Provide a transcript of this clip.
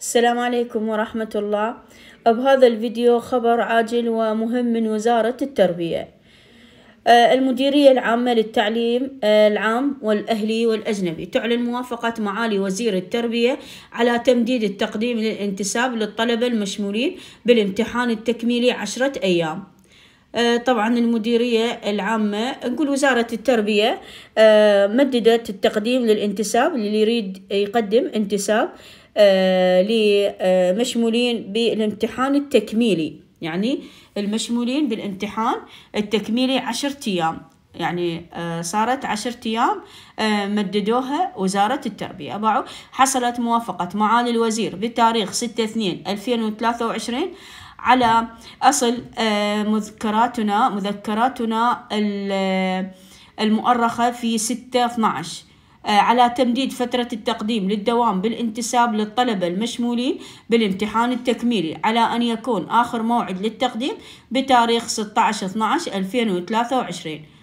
السلام عليكم ورحمة الله بهذا الفيديو خبر عاجل ومهم من وزارة التربية آه، المديرية العامة للتعليم آه، العام والأهلي والأجنبي تعلن موافقة معالي وزير التربية على تمديد التقديم للانتساب للطلبة المشمولين بالامتحان التكميلي عشرة أيام آه، طبعا المديرية العامة نقول وزارة التربية مددت التقديم للانتساب اللي يريد يقدم انتساب آه، لمشمولين آه، بالامتحان التكميلي يعني المشمولين بالامتحان التكميلي عشرة أيام يعني آه، صارت عشرة أيام مددوها وزارة التربية باعوا حصلت موافقة معالي الوزير بتاريخ ستة اثنين ألفين وثلاثة وعشرين على أصل مذكراتنا مذكراتنا المؤرخة في ستة 12 آه، على تمديد فترة التقديم للدوام بالانتساب للطلبة المشمولين بالامتحان التكميلي على أن يكون آخر موعد للتقديم بتاريخ 16 12 2023